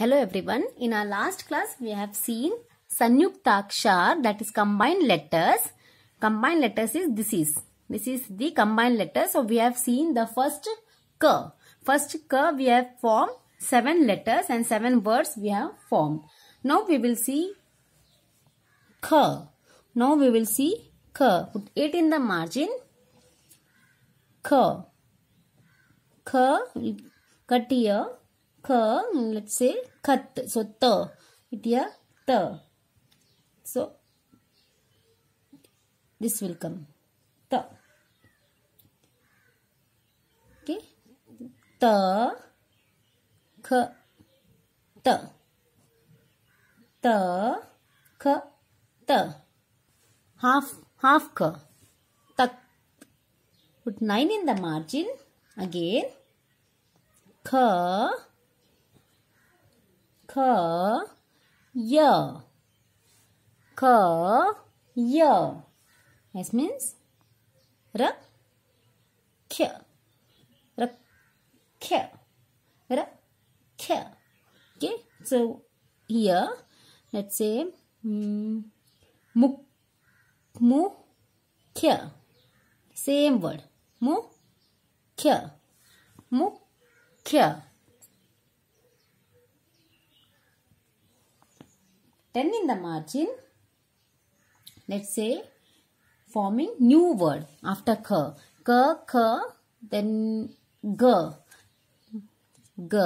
Hello everyone. In our last class, we have seen Sanyuktakshar that is combined letters. Combined letters is this is. This is the combined letters. So we have seen the first K. First K we have formed 7 letters and 7 words we have formed. Now we will see K. Now we will see K. Put it in the margin. K. K. Cut here ka, mm, let's say khat. So t. It's here So this will come T. Okay, ta, kha, ta, ta, kha, ta. Half half ka, tak. Put nine in the margin again. Kha. K, Y. K, Y. That means R, K. R, K. R, K. Okay, so here, let's say, mu, mu, Mukhya. Same word. mu, Mukhya. 10 in the margin, let's say forming new word after k. K, k, then g. G,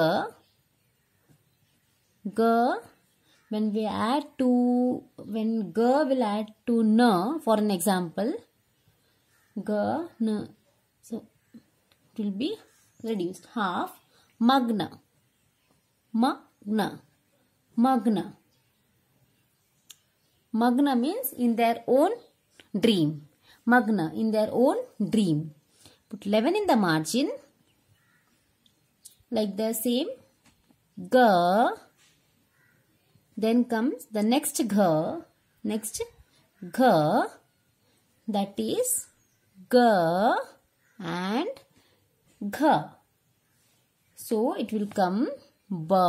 g, when we add to, when g will add to n, for an example, g, n, so it will be reduced half, magna, magna, magna. Magna means in their own dream. Magna in their own dream. Put 11 in the margin. Like the same. Ga. Then comes the next ga. Next ga. That is ga and gha. So it will come ba.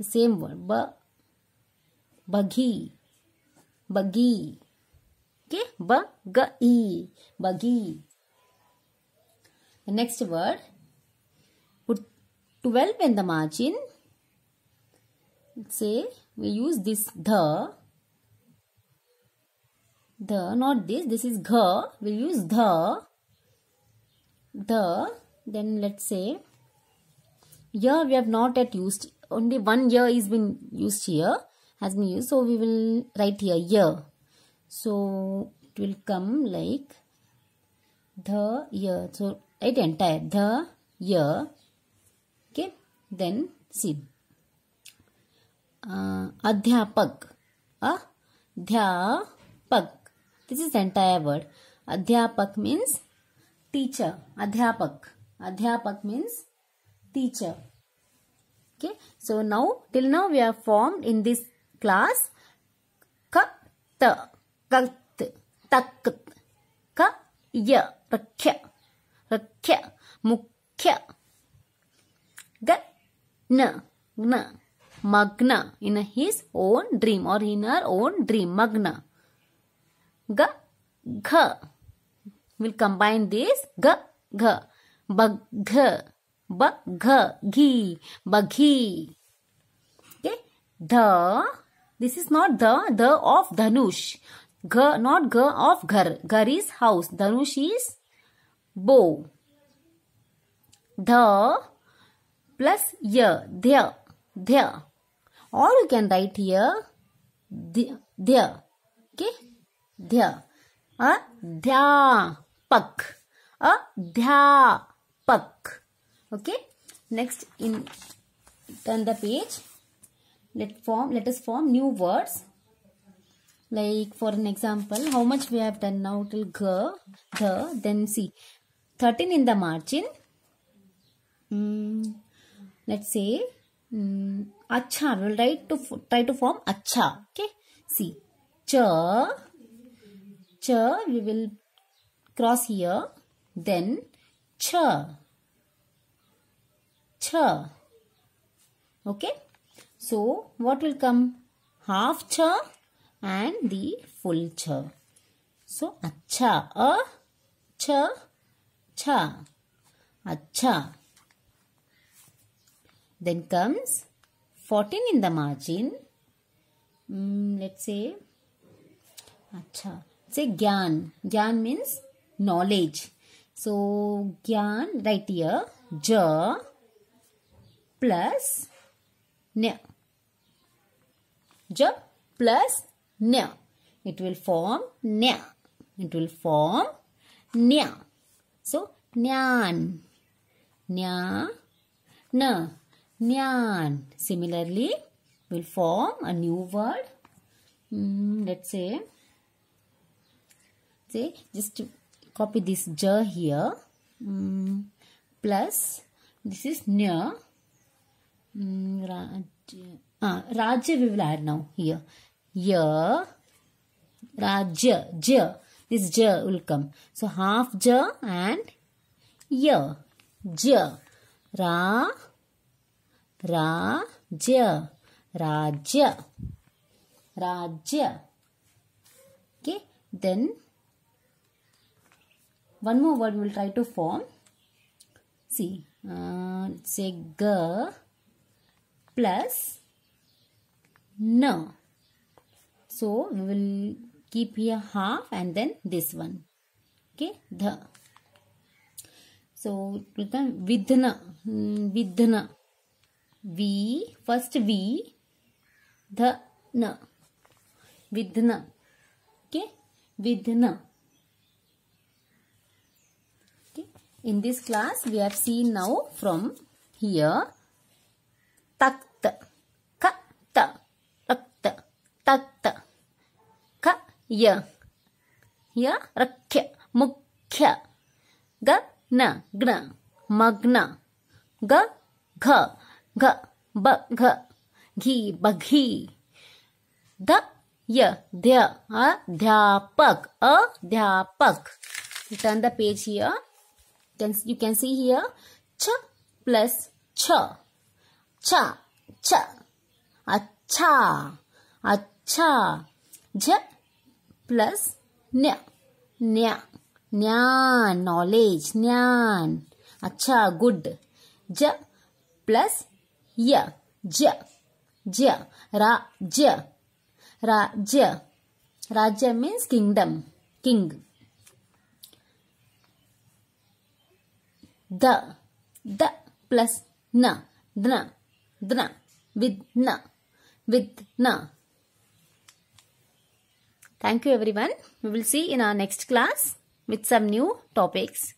The same word ba bagi bagi okay bagi bagi the next word put 12 in the margin say we use this the the not this this is gh we use the the then let's say Year we have not yet used only one year is been used here has been used so we will write here year so it will come like the year so write entire the year okay then see uh, adhyapak adhyapak this is the entire word adhyapak means teacher adhyapak adhyapak means teacher okay so now till now we are formed in this class क त कंत तक क य रख्य रख्य मुख्य ग न न मग्न इन हिज ओन ड्रीम और इन हर ओन ड्रीम मग्न ग घ विल कंबाइन दिस ग घ बघ बघ घी बघी okay the This is not the, the of Dhanush. Ga, not ga of ghar. Ghar is house. Dhanush is bow. The plus ya, dhya, dhya. Or you can write here dhya. Okay? Dhya. A dhyapak. A pak. Okay? Next, in turn the page let form let us form new words like for an example how much we have done now till g the then see 13 in the margin mm, let's say mm, acha we will write to try to form acha okay see ch ch we will cross here then ch ch okay so, what will come? Half cha and the full cha. So, acha, a, cha, cha, acha. Then comes 14 in the margin. Mm, let's say, acha. Say gyan. Gyan means knowledge. So, gyan, right here, ja plus ne jump plus na. It will form na. It will form na. So, nyan. Nya, na. Nyan. Similarly, will form a new word. Hmm, let's say, say, just copy this j here. Hmm, plus, this is nya. Hmm, हाँ राज्य we now य राज्य ज this ज will so half ज and य ज रा रा ज राज्य राज्य okay then one more word will try to form see say ग plus No. So we will keep here half and then this one. Okay, the. So it will come vidhana, hmm, vidhana. V, first V, the, na. Vidhana. Okay, vidhana. Okay, in this class we have seen now from here. य य रख्य मुख्य ग न ग्न मग्न ग घ घ ब घ घी बघी द य ध्य अध्यापक अध्यापक turn the page here can you can see here छ प्लस छ ch ch अच्छा अच्छा झ plus nya. Nya. Nyan. Knowledge. Nyan. Acha. Good. Ja, plus ya Ra. ja Rajya. Rajya means kingdom. King. The. The plus na. Dna. Dna. With na. With na. Thank you everyone. We will see in our next class with some new topics.